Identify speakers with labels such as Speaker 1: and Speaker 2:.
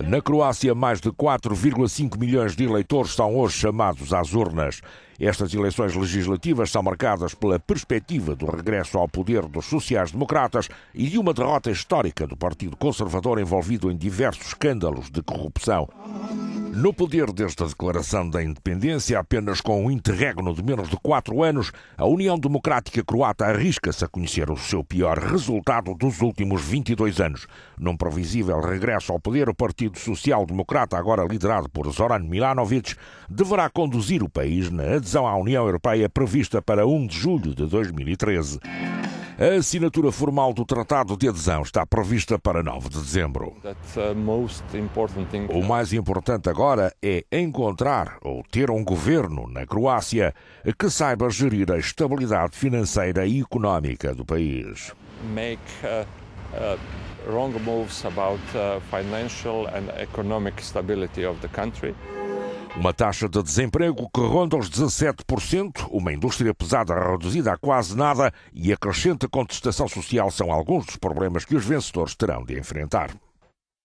Speaker 1: Na Croácia, mais de 4,5 milhões de eleitores são hoje chamados às urnas. Estas eleições legislativas são marcadas pela perspectiva do regresso ao poder dos sociais-democratas e de uma derrota histórica do Partido Conservador envolvido em diversos escândalos de corrupção. No poder desta declaração da independência, apenas com um interregno de menos de quatro anos, a União Democrática Croata arrisca-se a conhecer o seu pior resultado dos últimos 22 anos. Num previsível regresso ao poder, o Partido Social Democrata, agora liderado por Zoran Milanovic, deverá conduzir o país na adesão à União Europeia prevista para 1 de julho de 2013. A assinatura formal do Tratado de Adesão está prevista para 9 de dezembro.
Speaker 2: Uh, o
Speaker 1: mais importante agora é encontrar ou ter um governo na Croácia que saiba gerir a estabilidade financeira e económica do país.
Speaker 3: Make, uh, uh wrong moves about uh,
Speaker 1: financial and economic stability of the country. Uma taxa de desemprego que ronda os 17%, uma indústria pesada reduzida a quase nada e a crescente contestação social são alguns dos problemas que os vencedores terão de enfrentar.